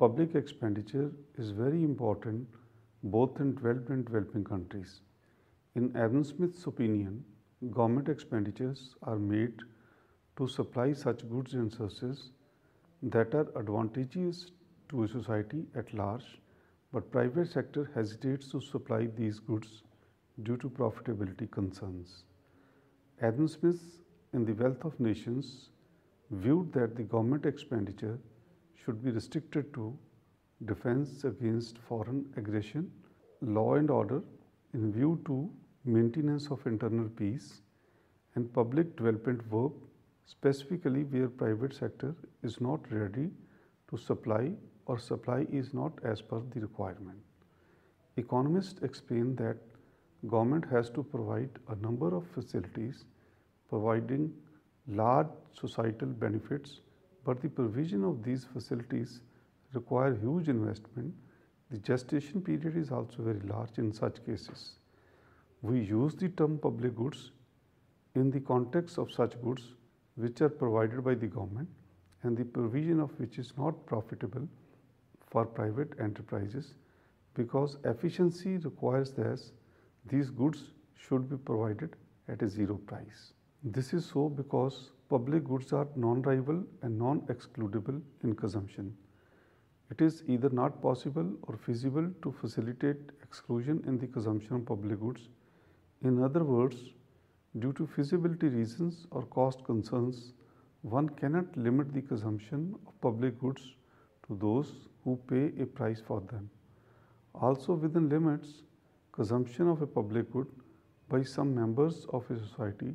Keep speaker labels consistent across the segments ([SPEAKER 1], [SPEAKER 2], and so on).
[SPEAKER 1] public expenditure is very important both in developed and developing countries. In Adam Smith's opinion, government expenditures are made to supply such goods and services that are advantageous to a society at large, but private sector hesitates to supply these goods due to profitability concerns. Adam Smith in The Wealth of Nations viewed that the government expenditure should be restricted to defense against foreign aggression, law and order in view to maintenance of internal peace and public development work specifically where private sector is not ready to supply or supply is not as per the requirement. Economists explain that government has to provide a number of facilities providing large societal benefits but the provision of these facilities require huge investment. The gestation period is also very large in such cases. We use the term public goods in the context of such goods which are provided by the government and the provision of which is not profitable for private enterprises because efficiency requires this, these goods should be provided at a zero price. This is so because public goods are non-rival and non-excludable in consumption. It is either not possible or feasible to facilitate exclusion in the consumption of public goods. In other words, due to feasibility reasons or cost concerns, one cannot limit the consumption of public goods to those who pay a price for them. Also within limits, consumption of a public good by some members of a society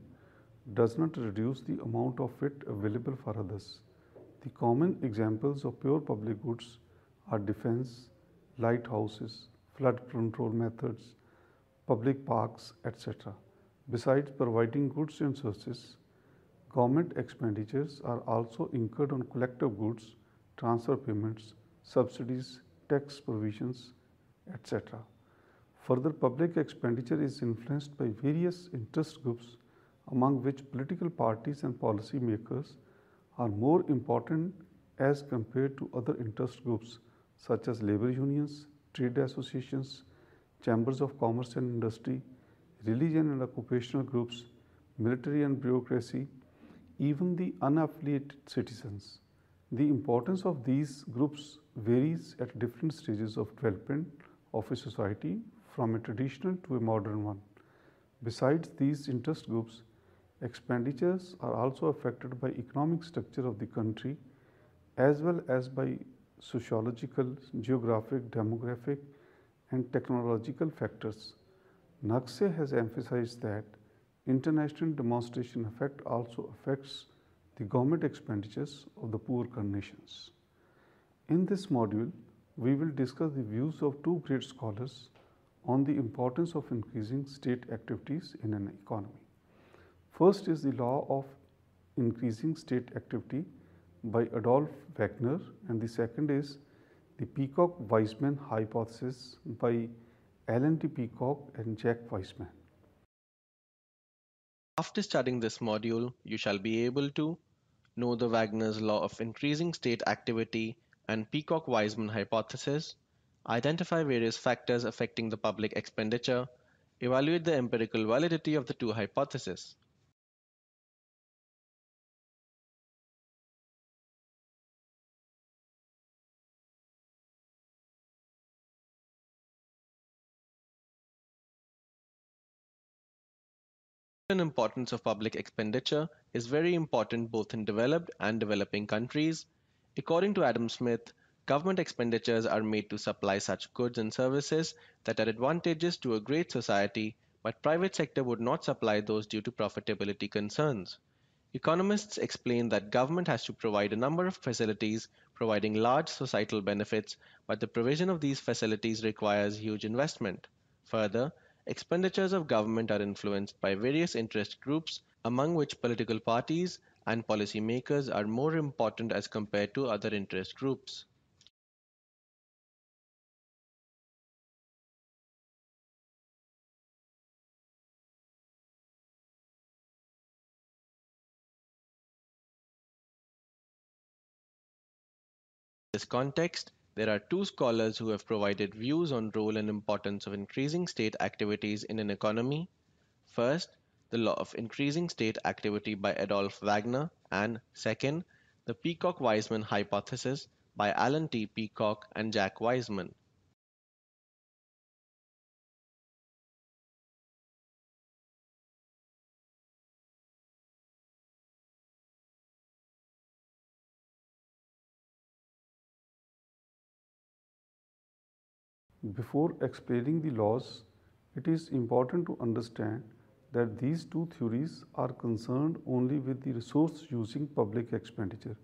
[SPEAKER 1] does not reduce the amount of it available for others. The common examples of pure public goods are defense, lighthouses, flood control methods, public parks, etc. Besides providing goods and services, government expenditures are also incurred on collective goods, transfer payments, subsidies, tax provisions, etc. Further, public expenditure is influenced by various interest groups among which political parties and policy makers are more important as compared to other interest groups such as labor unions, trade associations, chambers of commerce and industry, religion and occupational groups, military and bureaucracy, even the unaffiliated citizens. The importance of these groups varies at different stages of development of a society from a traditional to a modern one. Besides these interest groups, Expenditures are also affected by economic structure of the country as well as by sociological, geographic, demographic and technological factors. Naqsa has emphasized that international demonstration effect also affects the government expenditures of the poor nations. In this module, we will discuss the views of two great scholars on the importance of increasing state activities in an economy. First is the law of increasing state activity by Adolf Wagner, and the second is the Peacock-Weismann hypothesis by Alan T. Peacock and Jack Weismann.
[SPEAKER 2] After studying this module, you shall be able to know the Wagner's law of increasing state activity and Peacock-Weismann hypothesis, identify various factors affecting the public expenditure, evaluate the empirical validity of the two hypotheses. importance of public expenditure is very important both in developed and developing countries. According to Adam Smith, government expenditures are made to supply such goods and services that are advantageous to a great society, but private sector would not supply those due to profitability concerns. Economists explain that government has to provide a number of facilities providing large societal benefits, but the provision of these facilities requires huge investment. Further, expenditures of government are influenced by various interest groups, among which political parties and policymakers are more important as compared to other interest groups. this context, there are two scholars who have provided views on role and importance of increasing state activities in an economy. First, the law of increasing state activity by Adolf Wagner, and second, the peacock weisman hypothesis by Alan T. Peacock and Jack Weisman.
[SPEAKER 1] Before explaining the laws, it is important to understand that these two theories are concerned only with the resource using public expenditure,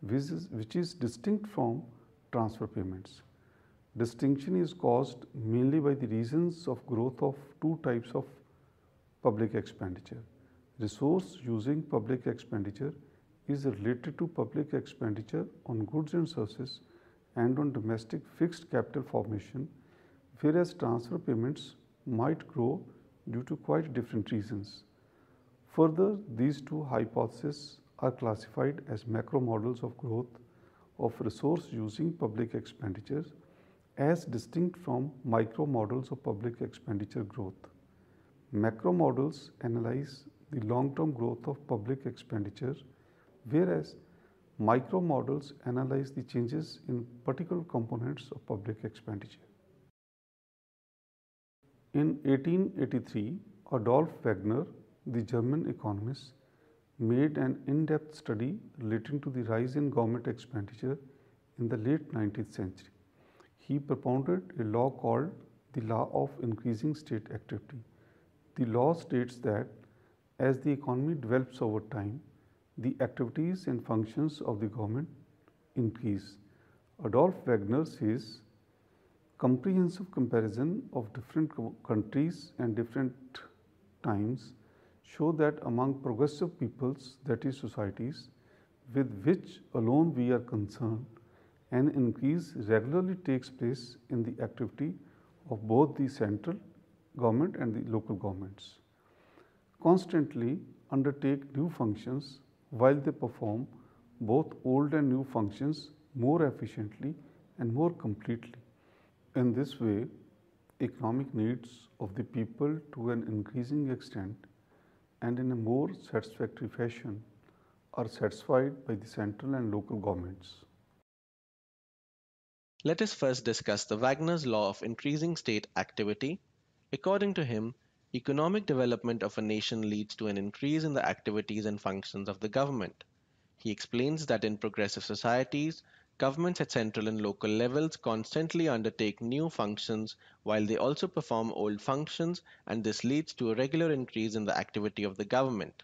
[SPEAKER 1] which is, which is distinct from transfer payments. Distinction is caused mainly by the reasons of growth of two types of public expenditure. Resource using public expenditure is related to public expenditure on goods and services and on domestic fixed capital formation whereas transfer payments might grow due to quite different reasons. Further, these two hypotheses are classified as macro models of growth of resource using public expenditures, as distinct from micro models of public expenditure growth. Macro models analyze the long-term growth of public expenditure, whereas micro models analyze the changes in particular components of public expenditure. In 1883, Adolf Wagner, the German economist, made an in-depth study relating to the rise in government expenditure in the late 19th century. He propounded a law called the law of increasing state activity. The law states that as the economy develops over time, the activities and functions of the government increase. Adolf Wagner says comprehensive comparison of different countries and different times show that among progressive peoples that is societies with which alone we are concerned an increase regularly takes place in the activity of both the central government and the local governments. Constantly undertake new functions while they perform both old and new functions more efficiently and more completely. In this way, economic needs of the people to an increasing extent and in a more satisfactory fashion are satisfied by the central and local governments.
[SPEAKER 2] Let us first discuss the Wagner's law of increasing state activity. According to him, economic development of a nation leads to an increase in the activities and functions of the government. He explains that in progressive societies, Governments at central and local levels constantly undertake new functions while they also perform old functions and this leads to a regular increase in the activity of the government.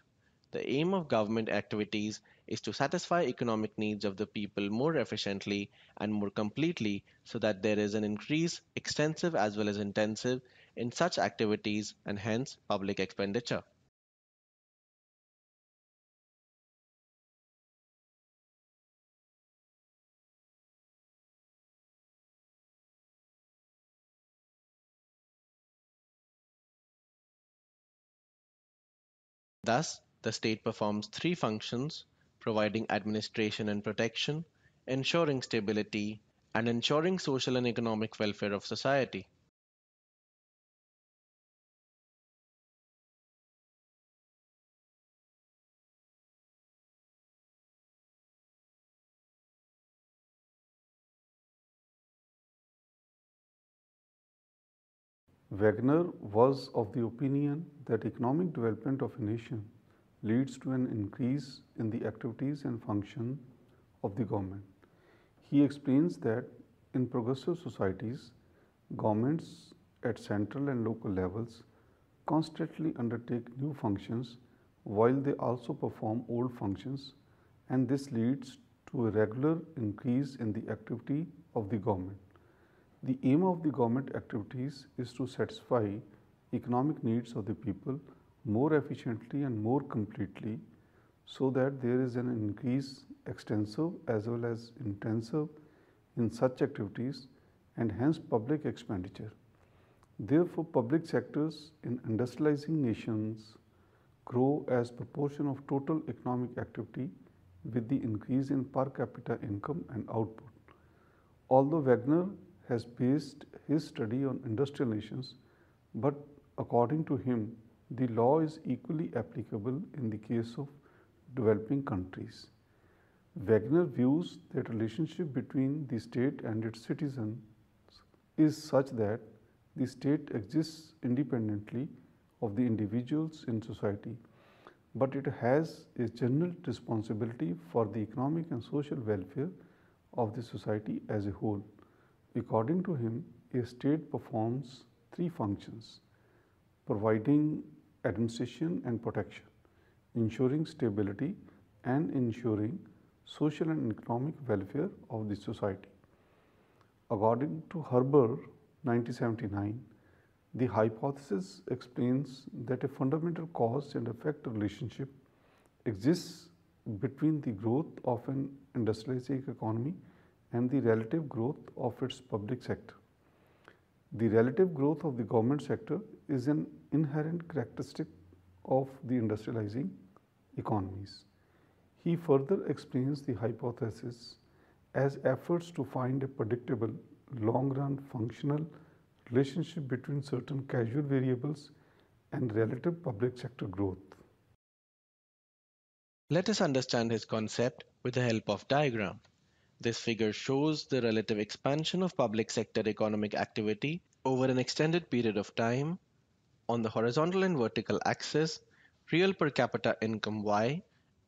[SPEAKER 2] The aim of government activities is to satisfy economic needs of the people more efficiently and more completely so that there is an increase, extensive as well as intensive, in such activities and hence public expenditure. Thus, the state performs three functions: providing administration and protection, ensuring stability, and ensuring social and economic welfare of society.
[SPEAKER 1] Wagner was of the opinion that economic development of a nation leads to an increase in the activities and function of the government. He explains that in progressive societies, governments at central and local levels constantly undertake new functions while they also perform old functions and this leads to a regular increase in the activity of the government. The aim of the government activities is to satisfy economic needs of the people more efficiently and more completely so that there is an increase extensive as well as intensive in such activities and hence public expenditure. Therefore, public sectors in industrializing nations grow as proportion of total economic activity with the increase in per capita income and output. Although Wagner has based his study on industrial nations, but according to him, the law is equally applicable in the case of developing countries. Wagner views that relationship between the state and its citizens is such that the state exists independently of the individuals in society, but it has a general responsibility for the economic and social welfare of the society as a whole. According to him, a state performs three functions providing administration and protection, ensuring stability, and ensuring social and economic welfare of the society. According to Herber, 1979, the hypothesis explains that a fundamental cause and effect relationship exists between the growth of an industrialized economy and the relative growth of its public sector. The relative growth of the government sector is an inherent characteristic of the industrializing economies. He further explains the hypothesis as efforts to find a predictable, long run functional relationship between certain casual variables and relative public sector growth. Let us understand his concept with the help of diagram.
[SPEAKER 2] This figure shows the relative expansion of public sector economic activity over an extended period of time. On the horizontal and vertical axis, real per capita income Y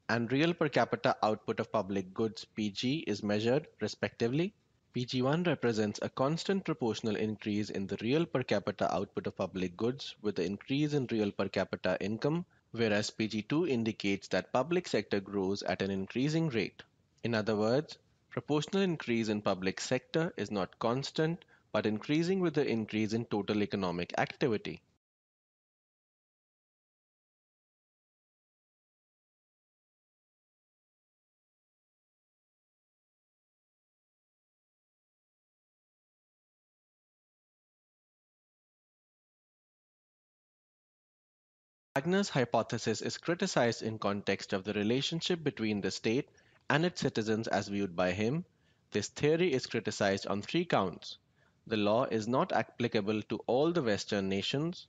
[SPEAKER 2] and real per capita output of public goods PG is measured, respectively. PG1 represents a constant proportional increase in the real per capita output of public goods with the increase in real per capita income, whereas PG2 indicates that public sector grows at an increasing rate. In other words, Proportional increase in public sector is not constant, but increasing with the increase in total economic activity. Wagner's hypothesis is criticized in context of the relationship between the state and its citizens as viewed by him, this theory is criticized on three counts. The law is not applicable to all the Western nations.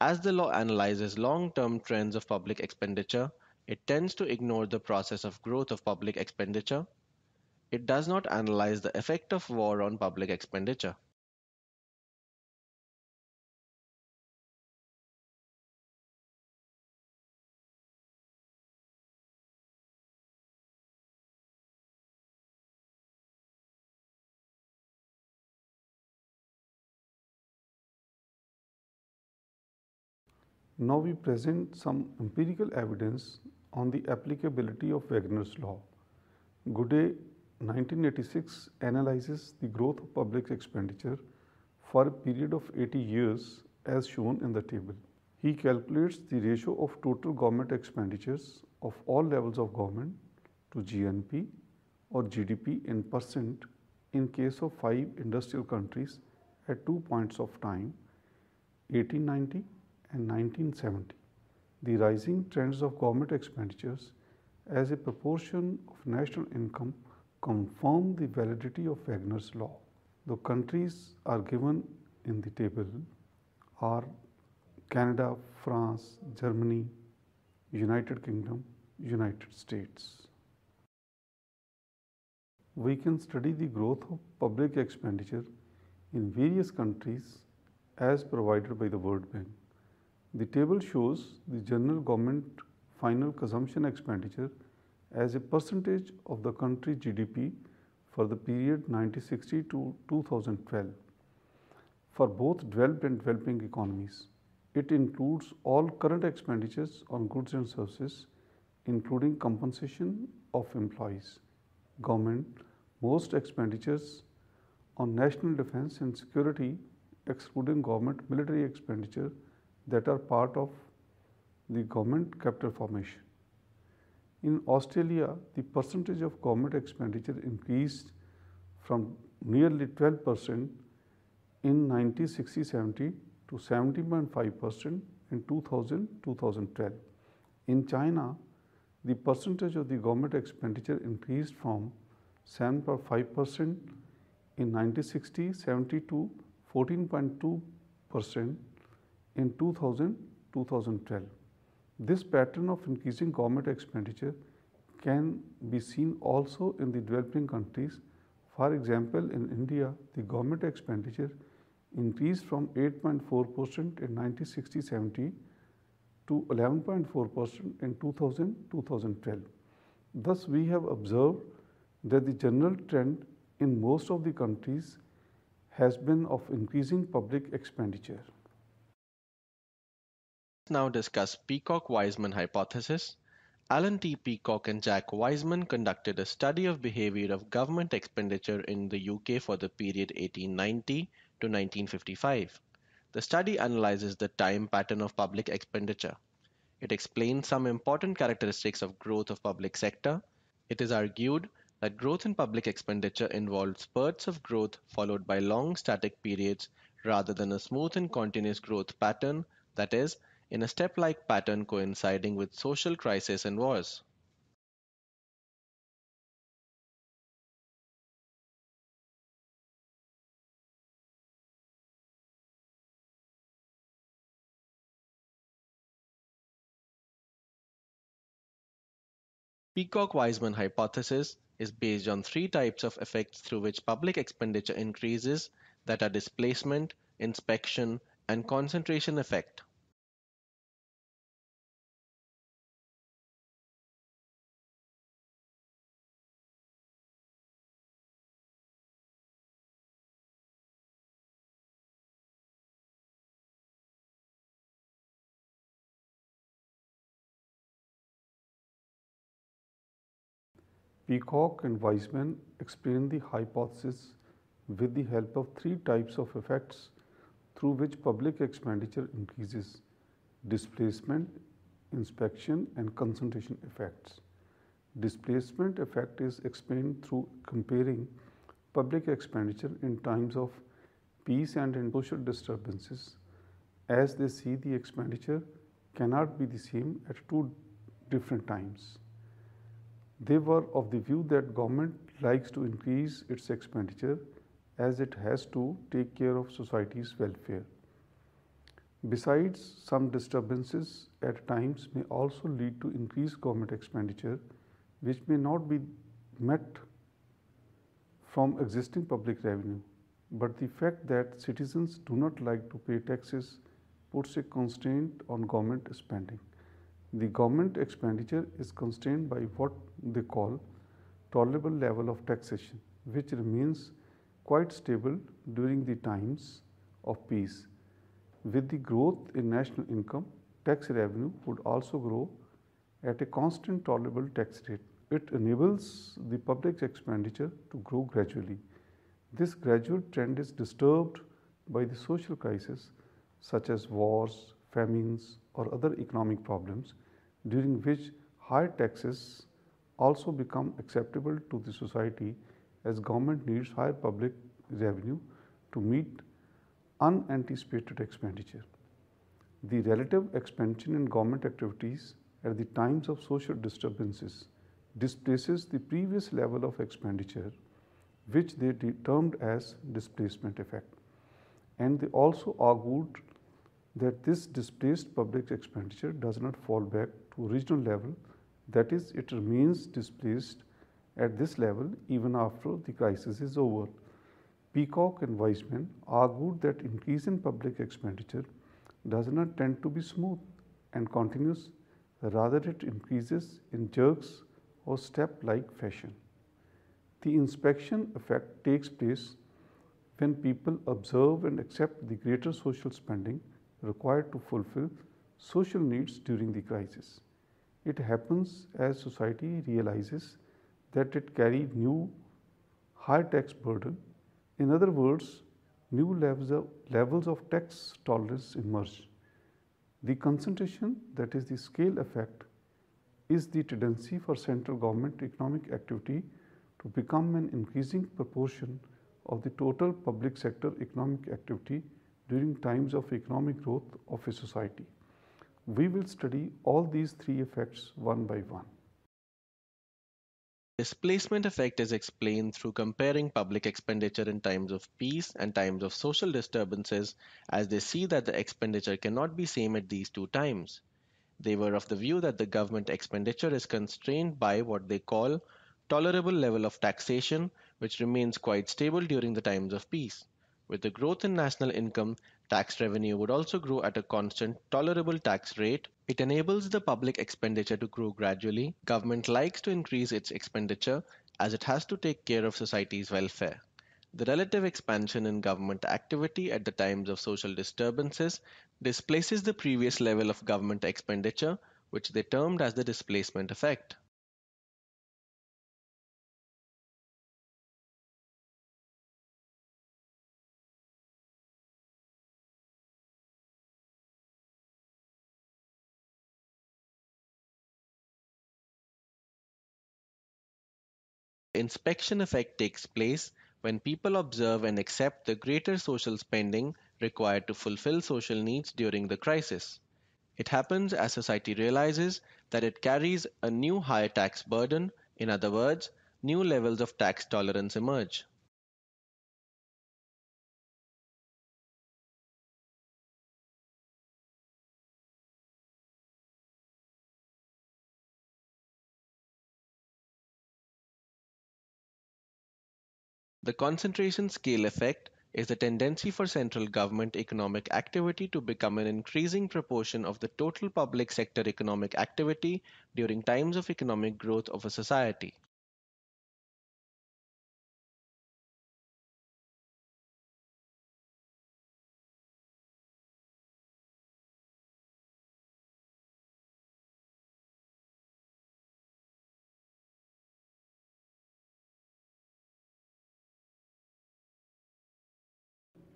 [SPEAKER 2] As the law analyzes long term trends of public expenditure, it tends to ignore the process of growth of public expenditure. It does not analyze the effect of war on public expenditure.
[SPEAKER 1] Now we present some empirical evidence on the applicability of Wagner's law. Gooday, 1986 analyzes the growth of public expenditure for a period of 80 years as shown in the table. He calculates the ratio of total government expenditures of all levels of government to GNP or GDP in percent in case of five industrial countries at two points of time 1890, and 1970, the rising trends of government expenditures as a proportion of national income confirm the validity of Wagner's law. The countries are given in the table are Canada, France, Germany, United Kingdom, United States. We can study the growth of public expenditure in various countries as provided by the World Bank. The table shows the general government final consumption expenditure as a percentage of the country GDP for the period 1960 to 2012 for both developed and developing economies. It includes all current expenditures on goods and services including compensation of employees, government, most expenditures on national defense and security excluding government military expenditure that are part of the government capital formation. In Australia, the percentage of government expenditure increased from nearly 12 percent in 1960-70 to 70.5 percent in 2000-2012. In China, the percentage of the government expenditure increased from 7.5 percent in 1960-70 to 14.2 percent in 2000-2012. This pattern of increasing government expenditure can be seen also in the developing countries. For example, in India, the government expenditure increased from 8.4 percent in 1960-70 to 11.4 percent in 2000-2012. Thus, we have observed that the general trend in most of the countries has been of increasing public expenditure
[SPEAKER 2] now discuss Peacock-Weisman hypothesis, Alan T. Peacock and Jack Weisman conducted a study of behavior of government expenditure in the UK for the period 1890 to 1955. The study analyzes the time pattern of public expenditure. It explains some important characteristics of growth of public sector. It is argued that growth in public expenditure involves spurts of growth followed by long static periods rather than a smooth and continuous growth pattern, that is, in a step-like pattern coinciding with social crises and wars. peacock wiseman hypothesis is based on three types of effects through which public expenditure increases that are displacement, inspection, and concentration effect.
[SPEAKER 1] Peacock and Weismann explained the hypothesis with the help of three types of effects through which public expenditure increases displacement, inspection and concentration effects. Displacement effect is explained through comparing public expenditure in times of peace and in social disturbances as they see the expenditure cannot be the same at two different times. They were of the view that government likes to increase its expenditure as it has to take care of society's welfare. Besides, some disturbances at times may also lead to increased government expenditure which may not be met from existing public revenue. But the fact that citizens do not like to pay taxes puts a constraint on government spending the government expenditure is constrained by what they call tolerable level of taxation which remains quite stable during the times of peace. With the growth in national income, tax revenue would also grow at a constant tolerable tax rate. It enables the public expenditure to grow gradually. This gradual trend is disturbed by the social crisis such as wars, famines or other economic problems during which higher taxes also become acceptable to the society as government needs higher public revenue to meet unanticipated expenditure. The relative expansion in government activities at the times of social disturbances displaces the previous level of expenditure which they termed as displacement effect and they also argued that this displaced public expenditure does not fall back to regional level that is it remains displaced at this level even after the crisis is over. Peacock and Weisman argued that increase in public expenditure does not tend to be smooth and continuous rather it increases in jerks or step-like fashion. The inspection effect takes place when people observe and accept the greater social spending required to fulfill social needs during the crisis. It happens as society realizes that it carried new high tax burden. In other words, new levels of, levels of tax tolerance emerge. The concentration, that is the scale effect, is the tendency for central government economic activity to become an increasing proportion of the total public sector economic activity during times of economic growth of a society. We will study all these three effects one by one.
[SPEAKER 2] Displacement effect is explained through comparing public expenditure in times of peace and times of social disturbances as they see that the expenditure cannot be same at these two times. They were of the view that the government expenditure is constrained by what they call tolerable level of taxation which remains quite stable during the times of peace. With the growth in national income, tax revenue would also grow at a constant, tolerable tax rate. It enables the public expenditure to grow gradually. Government likes to increase its expenditure as it has to take care of society's welfare. The relative expansion in government activity at the times of social disturbances displaces the previous level of government expenditure, which they termed as the displacement effect. inspection effect takes place when people observe and accept the greater social spending required to fulfill social needs during the crisis. It happens as society realizes that it carries a new higher tax burden, in other words, new levels of tax tolerance emerge. The concentration scale effect is the tendency for central government economic activity to become an increasing proportion of the total public sector economic activity during times of economic growth of a society.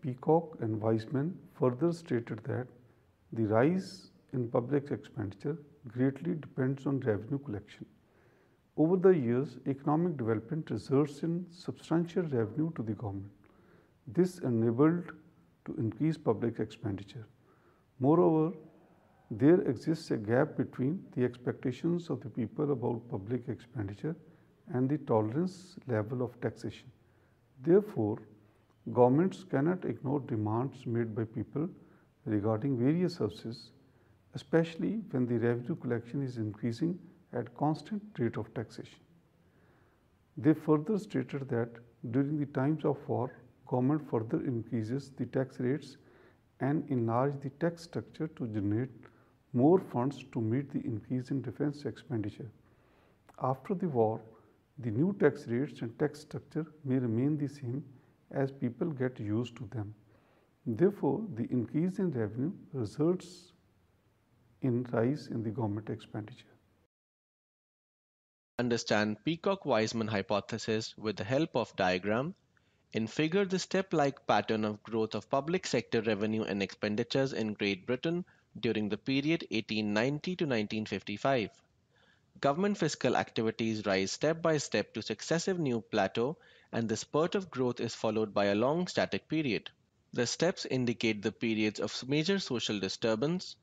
[SPEAKER 1] Peacock and Weisman further stated that the rise in public expenditure greatly depends on revenue collection. Over the years, economic development results in substantial revenue to the government. This enabled to increase public expenditure. Moreover, there exists a gap between the expectations of the people about public expenditure and the tolerance level of taxation. Therefore, Governments cannot ignore demands made by people regarding various services, especially when the revenue collection is increasing at constant rate of taxation. They further stated that during the times of war, government further increases the tax rates and enlarge the tax structure to generate more funds to meet the increase in defense expenditure. After the war, the new tax rates and tax structure may remain the same as people get used to them. Therefore, the increase in revenue results in rise in the government expenditure.
[SPEAKER 2] Understand peacock Wiseman hypothesis with the help of diagram. In figure, the step-like pattern of growth of public sector revenue and expenditures in Great Britain during the period 1890 to 1955. Government fiscal activities rise step by step to successive new plateau and the spurt of growth is followed by a long static period. The steps indicate the periods of major social disturbance.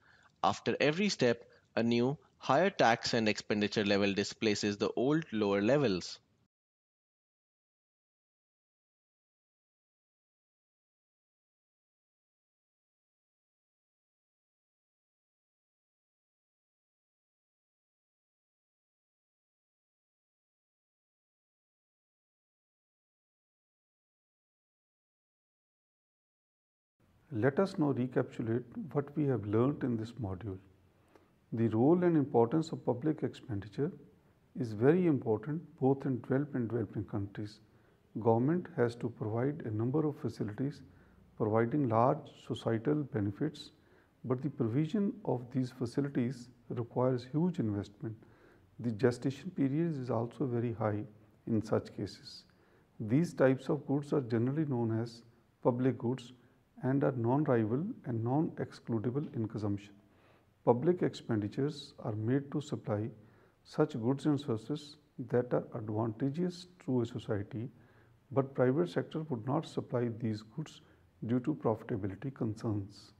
[SPEAKER 2] After every step, a new, higher tax and expenditure level displaces the old lower levels.
[SPEAKER 1] Let us now recapitulate what we have learnt in this module. The role and importance of public expenditure is very important both in developed and developing countries. Government has to provide a number of facilities providing large societal benefits, but the provision of these facilities requires huge investment. The gestation period is also very high in such cases. These types of goods are generally known as public goods and are non-rival and non-excludable in consumption. Public expenditures are made to supply such goods and services that are advantageous to a society, but private sector would not supply these goods due to profitability concerns.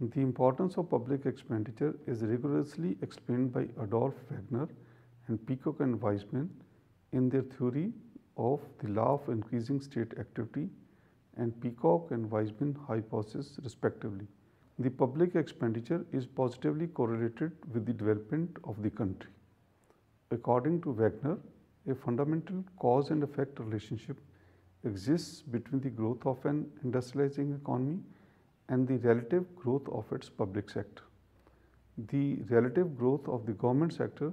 [SPEAKER 1] The importance of public expenditure is rigorously explained by Adolf Wagner and Peacock and Weismann in their theory of the law of increasing state activity and Peacock and Weisman hypothesis respectively. The public expenditure is positively correlated with the development of the country. According to Wagner, a fundamental cause and effect relationship exists between the growth of an industrializing economy and the relative growth of its public sector. The relative growth of the government sector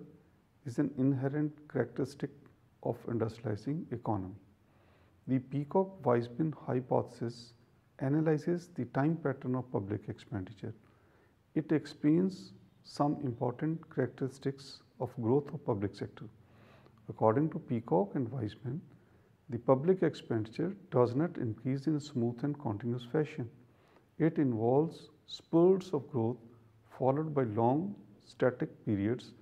[SPEAKER 1] is an inherent characteristic of industrializing economy. The Peacock-Weisman hypothesis analyzes the time pattern of public expenditure. It explains some important characteristics of growth of public sector. According to Peacock and Weisman, the public expenditure does not increase in a smooth and continuous fashion. It involves spurts of growth followed by long static periods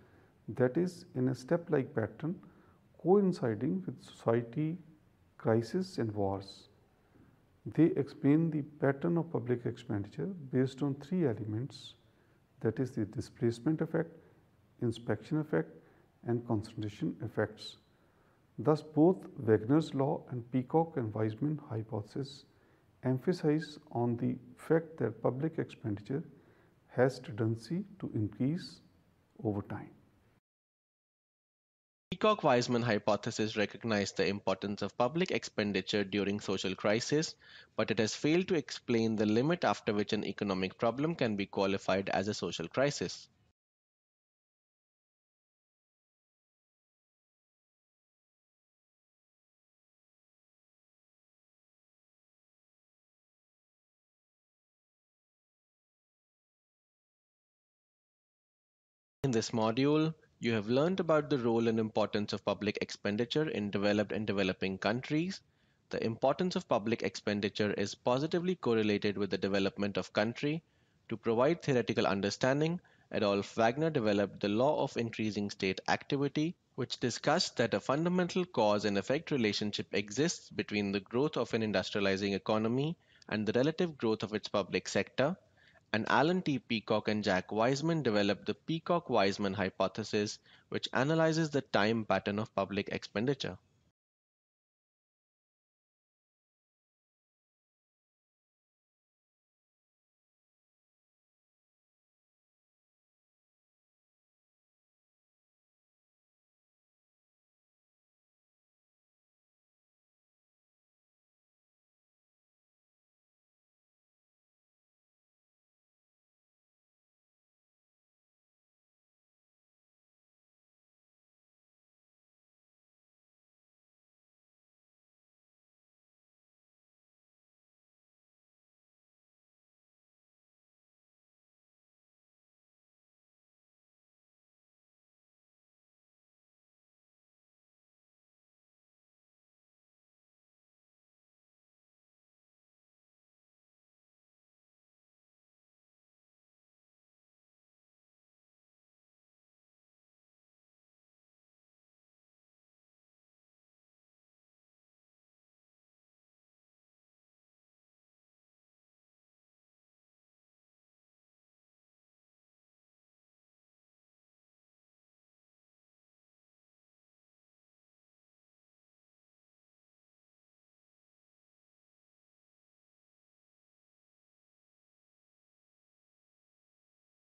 [SPEAKER 1] that is in a step-like pattern coinciding with society Crisis and wars. They explain the pattern of public expenditure based on three elements that is the displacement effect, inspection effect and concentration effects. Thus both Wagner's law and Peacock and Weismann hypothesis emphasize on the fact that public expenditure has tendency to increase over time.
[SPEAKER 2] Peacock-Weisman hypothesis recognized the importance of public expenditure during social crisis, but it has failed to explain the limit after which an economic problem can be qualified as a social crisis. In this module, you have learned about the role and importance of public expenditure in developed and developing countries. The importance of public expenditure is positively correlated with the development of country. To provide theoretical understanding, Adolf Wagner developed the law of increasing state activity, which discussed that a fundamental cause and effect relationship exists between the growth of an industrializing economy and the relative growth of its public sector, and Alan T. Peacock and Jack Wiseman developed the Peacock-Wiseman hypothesis, which analyzes the time pattern of public expenditure.